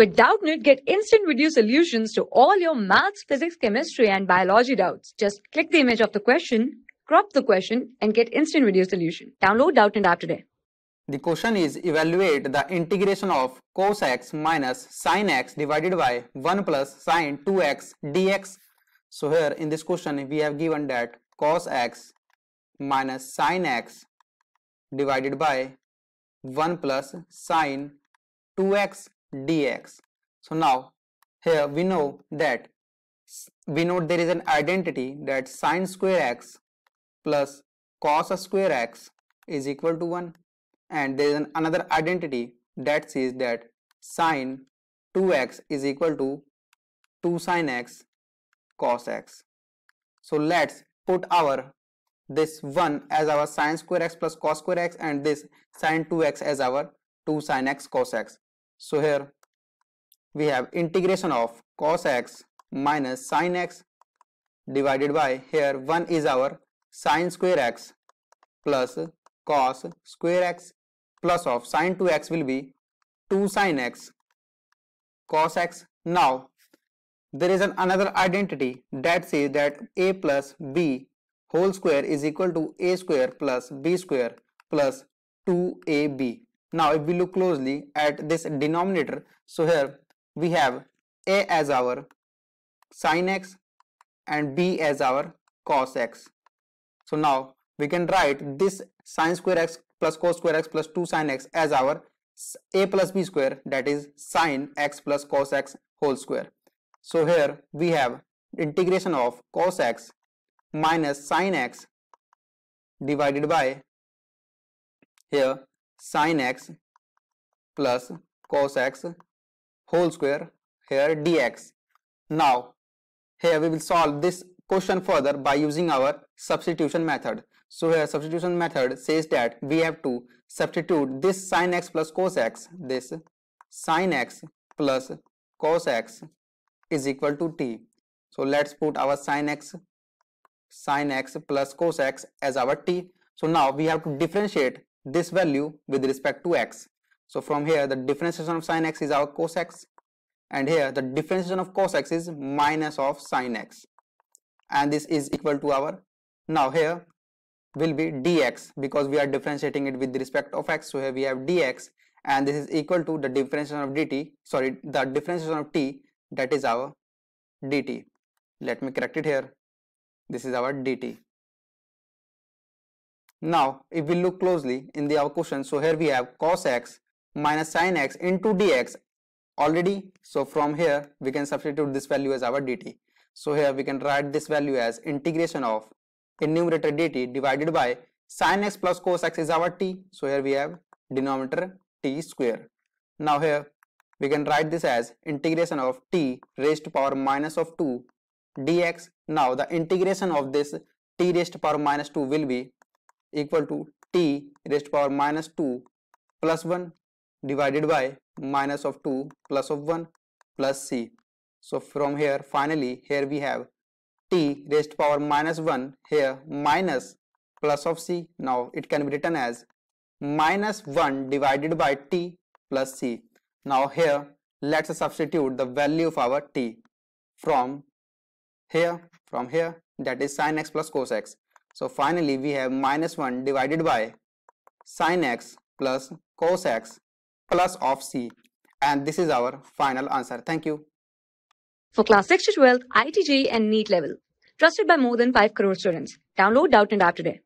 With Doubtnit, get instant video solutions to all your maths, physics, chemistry, and biology doubts. Just click the image of the question, crop the question, and get instant video solution. Download Doubtnit app today. The question is evaluate the integration of cos x minus sin x divided by 1 plus sin 2x dx. So here in this question we have given that cos x minus sin x divided by 1 plus sin 2x dx. So now here we know that we know there is an identity that sine square x plus cos square x is equal to 1 and there is an another identity that says that sine 2x is equal to 2 sine x cos x. So let's put our this 1 as our sine square x plus cos square x and this sine 2x as our 2 sine x cos x. So here we have integration of cos x minus sin x divided by here 1 is our sin square x plus cos square x plus of sin 2x will be 2 sin x cos x. Now there is an another identity that says that a plus b whole square is equal to a square plus b square plus 2ab. Now if we look closely at this denominator, so here we have a as our sine x and b as our cos x. So now we can write this sine square x plus cos square x plus 2 sine x as our a plus b square that is sine x plus cos x whole square. So here we have integration of cos x minus sine x divided by here sin x plus cos x whole square here dx. Now here we will solve this question further by using our substitution method. So here substitution method says that we have to substitute this sin x plus cos x this sin x plus cos x is equal to t. So let's put our sin x sin x plus cos x as our t. So now we have to differentiate this value with respect to x. So from here the differentiation of sine x is our cos x and here the differentiation of cos x is minus of sine x and this is equal to our now here will be dx because we are differentiating it with respect of x so here we have dx and this is equal to the differentiation of dt sorry the differentiation of t that is our dt let me correct it here this is our dt now, if we look closely in the our question, so here we have cos x minus sin x into dx already. So from here, we can substitute this value as our dt. So here we can write this value as integration of numerator dt divided by sin x plus cos x is our t. So here we have denominator t square. Now here we can write this as integration of t raised to power minus of 2 dx. Now the integration of this t raised to power minus 2 will be equal to t raised power minus 2 plus 1 divided by minus of 2 plus of 1 plus c. So from here finally here we have t raised power minus 1 here minus plus of c. Now it can be written as minus 1 divided by t plus c. Now here let's substitute the value of our t from here from here that is sine x plus cos x so finally we have minus 1 divided by sine x plus cos x plus of c and this is our final answer. Thank you. For class 6 to 12, ITG and NEET level. Trusted by more than 5 crore students. Download Doubt and App today.